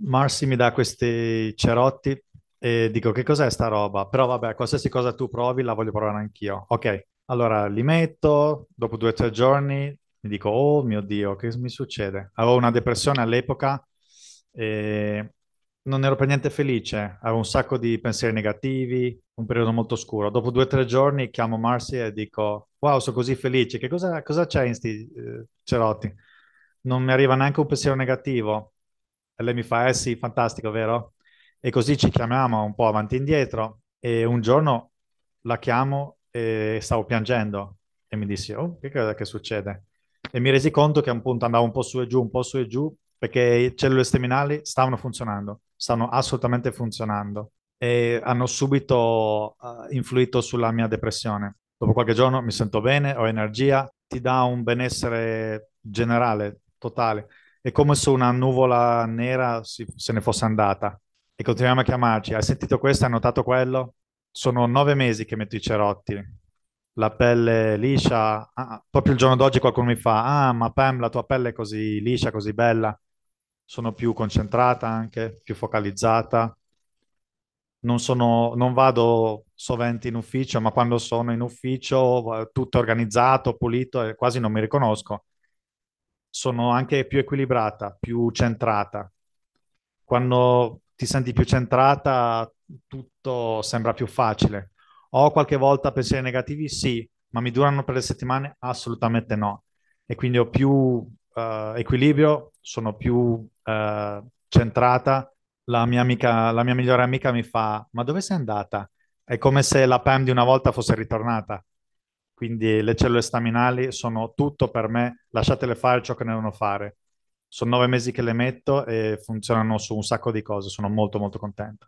Marsi mi dà questi cerotti e dico che cos'è sta roba? Però vabbè, qualsiasi cosa tu provi la voglio provare anch'io. Ok, allora li metto, dopo due o tre giorni mi dico, oh mio Dio, che mi succede? Avevo una depressione all'epoca e non ero per niente felice, avevo un sacco di pensieri negativi, un periodo molto scuro. Dopo due o tre giorni chiamo Marsi e dico, wow, sono così felice, che cosa, cosa c'è in sti eh, cerotti? Non mi arriva neanche un pensiero negativo, e lei mi fa, eh sì, fantastico, vero? E così ci chiamiamo un po' avanti e indietro e un giorno la chiamo e stavo piangendo e mi dissi, oh, che cosa che succede? E mi resi conto che a un punto andavo un po' su e giù, un po' su e giù, perché i cellule staminali stavano funzionando, stanno assolutamente funzionando e hanno subito uh, influito sulla mia depressione. Dopo qualche giorno mi sento bene, ho energia, ti dà un benessere generale, totale è come se una nuvola nera si, se ne fosse andata e continuiamo a chiamarci. Hai sentito questo? Hai notato quello? Sono nove mesi che metto i cerotti, la pelle liscia. Ah, ah, proprio il giorno d'oggi qualcuno mi fa: Ah, ma Pam, la tua pelle è così liscia, così bella. Sono più concentrata anche, più focalizzata. Non, sono, non vado sovente in ufficio, ma quando sono in ufficio tutto organizzato, pulito e quasi non mi riconosco sono anche più equilibrata, più centrata. Quando ti senti più centrata, tutto sembra più facile. Ho qualche volta pensieri negativi? Sì, ma mi durano per le settimane? Assolutamente no. E quindi ho più uh, equilibrio, sono più uh, centrata. La mia, amica, la mia migliore amica mi fa, ma dove sei andata? È come se la Pam di una volta fosse ritornata. Quindi le cellule staminali sono tutto per me, lasciatele fare ciò che ne devono fare. Sono nove mesi che le metto e funzionano su un sacco di cose, sono molto molto contento.